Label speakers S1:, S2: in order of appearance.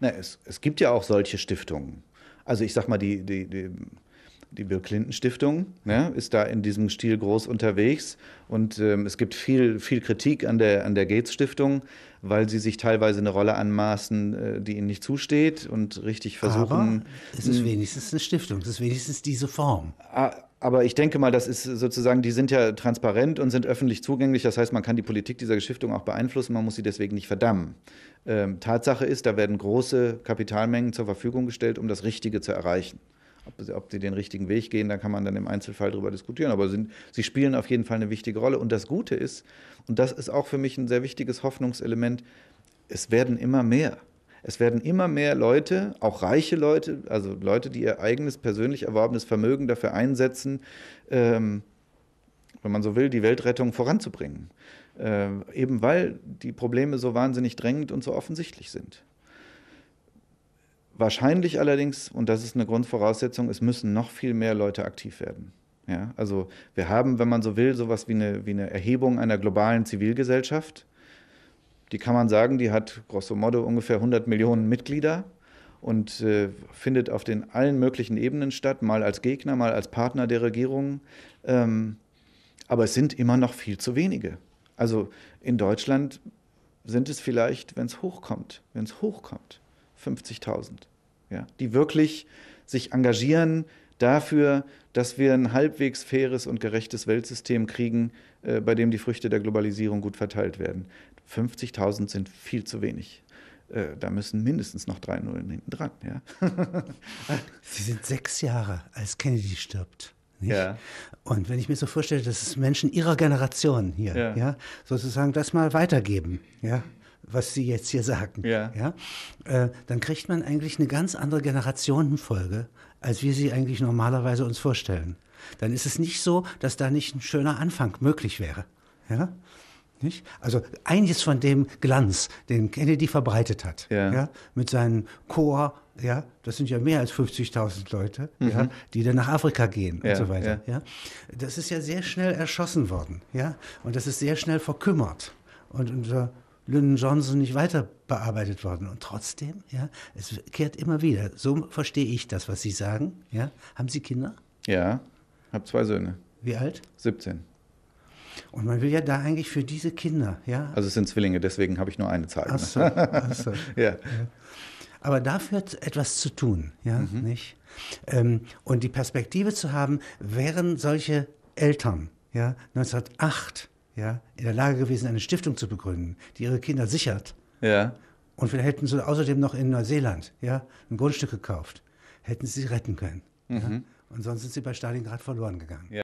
S1: Na, es, es gibt ja auch solche Stiftungen. Also ich sag mal, die, die, die die Bill Clinton Stiftung ne, ist da in diesem Stil groß unterwegs und ähm, es gibt viel, viel Kritik an der, an der Gates Stiftung, weil sie sich teilweise eine Rolle anmaßen, äh, die ihnen nicht zusteht und richtig versuchen. Aber es ist hm.
S2: wenigstens eine Stiftung, es ist wenigstens diese Form.
S1: Ah, aber ich denke mal, das ist sozusagen, die sind ja transparent und sind öffentlich zugänglich. Das heißt, man kann die Politik dieser Stiftung auch beeinflussen, man muss sie deswegen nicht verdammen. Ähm, Tatsache ist, da werden große Kapitalmengen zur Verfügung gestellt, um das Richtige zu erreichen ob, ob sie den richtigen Weg gehen, da kann man dann im Einzelfall drüber diskutieren. Aber sind, sie spielen auf jeden Fall eine wichtige Rolle. Und das Gute ist, und das ist auch für mich ein sehr wichtiges Hoffnungselement, es werden immer mehr. Es werden immer mehr Leute, auch reiche Leute, also Leute, die ihr eigenes persönlich erworbenes Vermögen dafür einsetzen, ähm, wenn man so will, die Weltrettung voranzubringen. Ähm, eben weil die Probleme so wahnsinnig drängend und so offensichtlich sind. Wahrscheinlich allerdings, und das ist eine Grundvoraussetzung, es müssen noch viel mehr Leute aktiv werden. Ja, also wir haben, wenn man so will, sowas wie eine, wie eine Erhebung einer globalen Zivilgesellschaft. Die kann man sagen, die hat grosso modo ungefähr 100 Millionen Mitglieder und äh, findet auf den allen möglichen Ebenen statt, mal als Gegner, mal als Partner der Regierung. Ähm, aber es sind immer noch viel zu wenige. Also in Deutschland sind es vielleicht, wenn es hochkommt, wenn es hochkommt, 50.000, ja, die wirklich sich engagieren dafür, dass wir ein halbwegs faires und gerechtes Weltsystem kriegen, äh, bei dem die Früchte der Globalisierung gut verteilt werden. 50.000 sind viel zu wenig. Äh, da müssen mindestens noch drei Nullen hinten dran. Ja?
S2: Sie sind sechs Jahre, als Kennedy stirbt. Ja. Und wenn ich mir so vorstelle, dass es Menschen ihrer Generation hier, ja. ja. sozusagen das mal weitergeben, ja, was Sie jetzt hier sagen, ja. ja? Äh, dann kriegt man eigentlich eine ganz andere Generationenfolge, als wir sie eigentlich normalerweise uns vorstellen. Dann ist es nicht so, dass da nicht ein schöner Anfang möglich wäre. Ja? Nicht? Also einiges von dem Glanz, den Kennedy verbreitet hat, ja. ja mit seinem Chor, ja, das sind ja mehr als 50.000 Leute, mhm. ja, die dann nach Afrika gehen ja, und so weiter. Ja. Das ist ja sehr schnell erschossen worden, ja, und das ist sehr schnell verkümmert. Und unser Lyndon Johnson nicht weiter bearbeitet worden. Und trotzdem, ja, es kehrt immer wieder. So verstehe ich das, was Sie sagen. Ja. Haben Sie Kinder?
S1: Ja, habe zwei Söhne. Wie alt? 17.
S2: Und man will ja da eigentlich für diese Kinder, ja.
S1: Also es sind Zwillinge, deswegen habe ich nur eine Zahl. Ach so, ach so. ja. ja.
S2: Aber dafür etwas zu tun, ja, mhm. nicht? Ähm, und die Perspektive zu haben, wären solche Eltern, ja, 1908 ja, in der Lage gewesen, eine Stiftung zu begründen, die ihre Kinder sichert. Ja. Und vielleicht hätten sie außerdem noch in Neuseeland ja, ein Grundstück gekauft. Hätten sie sich retten können. Mhm. Ja? Und sonst sind sie bei Stalingrad verloren gegangen.
S1: Ja.